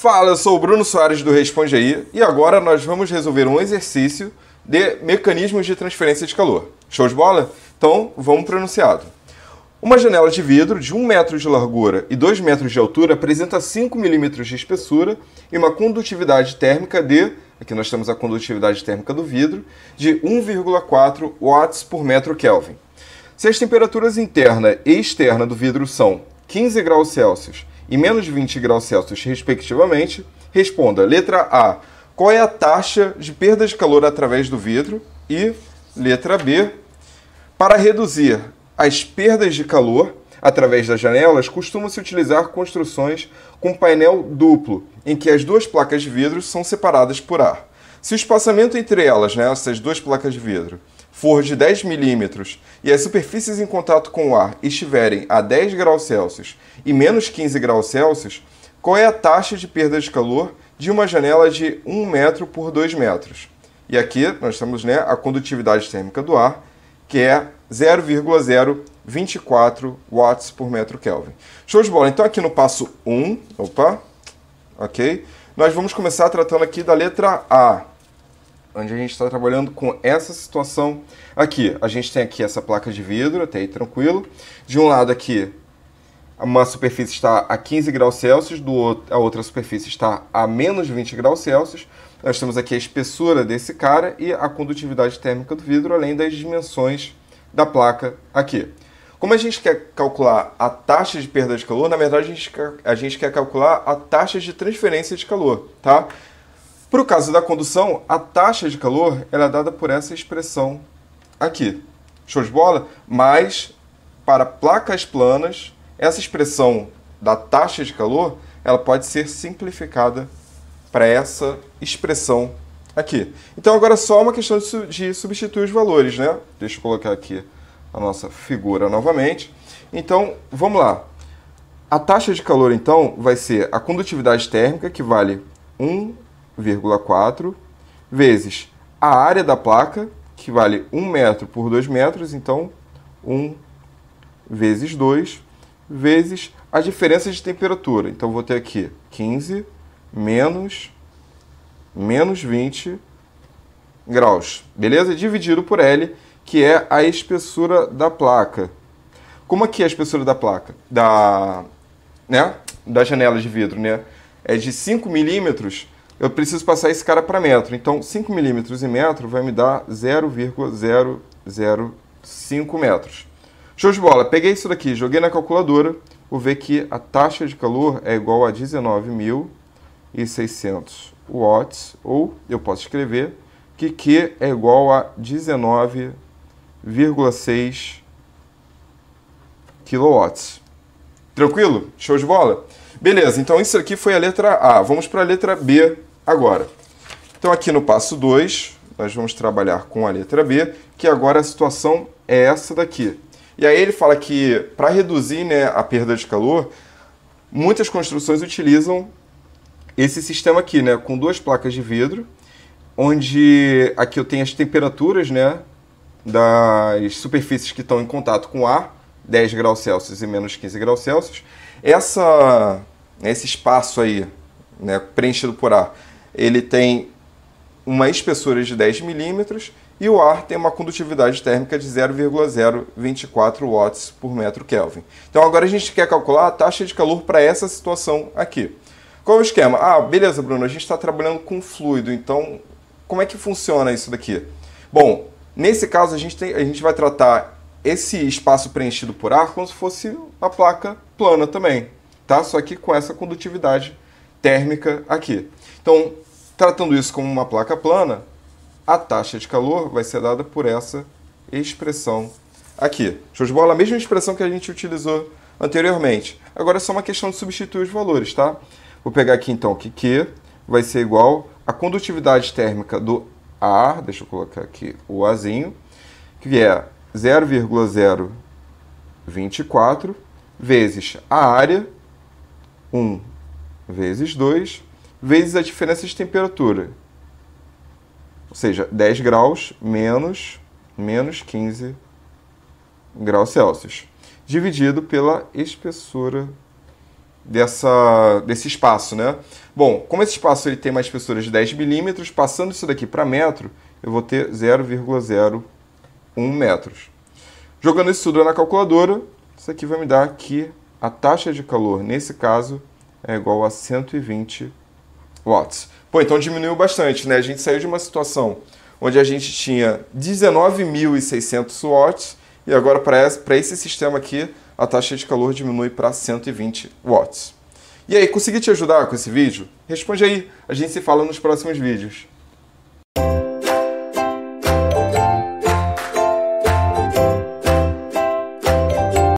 Fala, eu sou o Bruno Soares do Responde Aí e agora nós vamos resolver um exercício de mecanismos de transferência de calor. Show de bola? Então vamos para o enunciado. Uma janela de vidro de 1 metro de largura e 2 metros de altura apresenta 5 milímetros de espessura e uma condutividade térmica de, aqui nós temos a condutividade térmica do vidro, de 1,4 watts por metro Kelvin. Se as temperaturas interna e externa do vidro são 15 graus Celsius e menos 20 graus Celsius, respectivamente, responda. Letra A. Qual é a taxa de perda de calor através do vidro? E letra B. Para reduzir as perdas de calor através das janelas, costuma-se utilizar construções com painel duplo, em que as duas placas de vidro são separadas por ar. Se o espaçamento entre elas, né, essas duas placas de vidro, for de 10 milímetros e as superfícies em contato com o ar estiverem a 10 graus Celsius e menos 15 graus Celsius, qual é a taxa de perda de calor de uma janela de 1 metro por 2 metros? E aqui nós temos né, a condutividade térmica do ar, que é 0,024 watts por metro Kelvin. Show de bola. Então aqui no passo 1, opa, ok, nós vamos começar tratando aqui da letra A onde a gente está trabalhando com essa situação aqui. A gente tem aqui essa placa de vidro, até aí tranquilo. De um lado aqui, uma superfície está a 15 graus Celsius, do outro, a outra superfície está a menos 20 graus Celsius. Nós temos aqui a espessura desse cara e a condutividade térmica do vidro, além das dimensões da placa aqui. Como a gente quer calcular a taxa de perda de calor, na verdade a gente, a gente quer calcular a taxa de transferência de calor, tá? Para o caso da condução, a taxa de calor ela é dada por essa expressão aqui. Show de bola? Mas, para placas planas, essa expressão da taxa de calor ela pode ser simplificada para essa expressão aqui. Então, agora é só uma questão de substituir os valores, né? Deixa eu colocar aqui a nossa figura novamente. Então, vamos lá. A taxa de calor, então, vai ser a condutividade térmica, que vale 1 1,4 vezes a área da placa, que vale 1 metro por 2 metros, então 1 vezes 2, vezes a diferença de temperatura. Então vou ter aqui 15 menos menos 20 graus, beleza? Dividido por L, que é a espessura da placa. Como aqui é a espessura da placa? Da, né? da janela de vidro, né? É de 5 milímetros eu preciso passar esse cara para metro. Então, 5 milímetros em metro vai me dar 0,005 metros. Show de bola. Peguei isso daqui, joguei na calculadora, vou ver que a taxa de calor é igual a 19.600 watts, ou eu posso escrever que Q é igual a 19,6 kilowatts. Tranquilo? Show de bola? Beleza, então isso aqui foi a letra A. Vamos para a letra B agora. Então, aqui no passo 2, nós vamos trabalhar com a letra B, que agora a situação é essa daqui. E aí ele fala que, para reduzir né, a perda de calor, muitas construções utilizam esse sistema aqui, né, com duas placas de vidro, onde aqui eu tenho as temperaturas né, das superfícies que estão em contato com o ar, 10 graus Celsius e menos 15 graus Celsius. Essa, esse espaço aí, né, preenchido por ar, ele tem uma espessura de 10 milímetros e o ar tem uma condutividade térmica de 0,024 watts por metro Kelvin. Então agora a gente quer calcular a taxa de calor para essa situação aqui. Qual é o esquema? Ah, beleza, Bruno, a gente está trabalhando com fluido, então como é que funciona isso daqui? Bom, nesse caso a gente, tem, a gente vai tratar esse espaço preenchido por ar como se fosse uma placa plana também, tá? Só que com essa condutividade térmica aqui. Então, Tratando isso como uma placa plana, a taxa de calor vai ser dada por essa expressão aqui. Show de bola? A mesma expressão que a gente utilizou anteriormente. Agora é só uma questão de substituir os valores, tá? Vou pegar aqui então que Q vai ser igual à condutividade térmica do ar, deixa eu colocar aqui o Azinho, que é 0,024 vezes a área, 1 vezes 2, vezes a diferença de temperatura. Ou seja, 10 graus menos, menos 15 graus Celsius. Dividido pela espessura dessa, desse espaço, né? Bom, como esse espaço ele tem uma espessura de 10 milímetros, passando isso daqui para metro, eu vou ter 0,01 metros. Jogando isso tudo na calculadora, isso aqui vai me dar que a taxa de calor, nesse caso, é igual a 120 watts. Pô, então diminuiu bastante, né? A gente saiu de uma situação onde a gente tinha 19.600 watts e agora para esse sistema aqui a taxa de calor diminui para 120 watts. E aí, consegui te ajudar com esse vídeo? Responde aí, a gente se fala nos próximos vídeos.